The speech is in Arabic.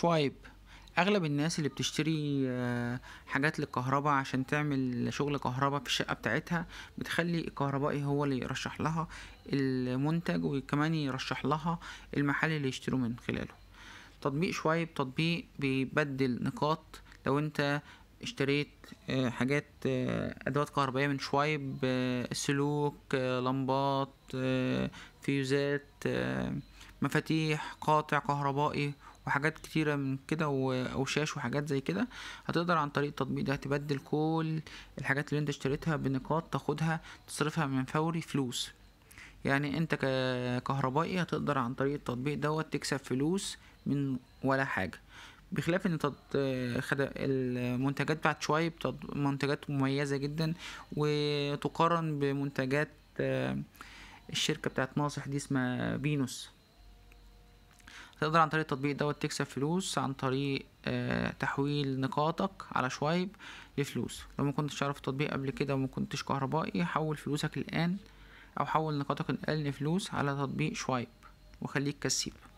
شوايب اغلب الناس اللي بتشتري آه، حاجات للكهرباء عشان تعمل شغل كهرباء في الشقه بتاعتها بتخلي الكهربائي هو اللي يرشح لها المنتج وكمان يرشح لها المحل اللي يشتروا من خلاله تطبيق شوايب تطبيق بيبدل نقاط لو انت اشتريت آه، حاجات آه، ادوات كهربائيه من شوايب سلوك لمبات فيوزات مفاتيح قاطع كهربائي وحاجات كتيرة من كده وأوشاش وحاجات زي كده هتقدر عن طريق التطبيق ده تبدل كل الحاجات اللي انت اشتريتها بنقاط تاخدها تصرفها من فوري فلوس يعني انت ككهربائي هتقدر عن طريق التطبيق دوت تكسب فلوس من ولا حاجة بخلاف ان تط... المنتجات بتاعت شوايب منتجات مميزة جدا وتقارن بمنتجات الشركة بتاعت ناصح دي اسمها فينوس تقدر عن طريق التطبيق دوت تكسب فلوس عن طريق آه، تحويل نقاطك على شوايب لفلوس لو ما كنتش تعرف التطبيق قبل كده وما كنتش كهربائي حول فلوسك الان او حول نقاطك الان لفلوس على تطبيق شوايب وخليك كسيب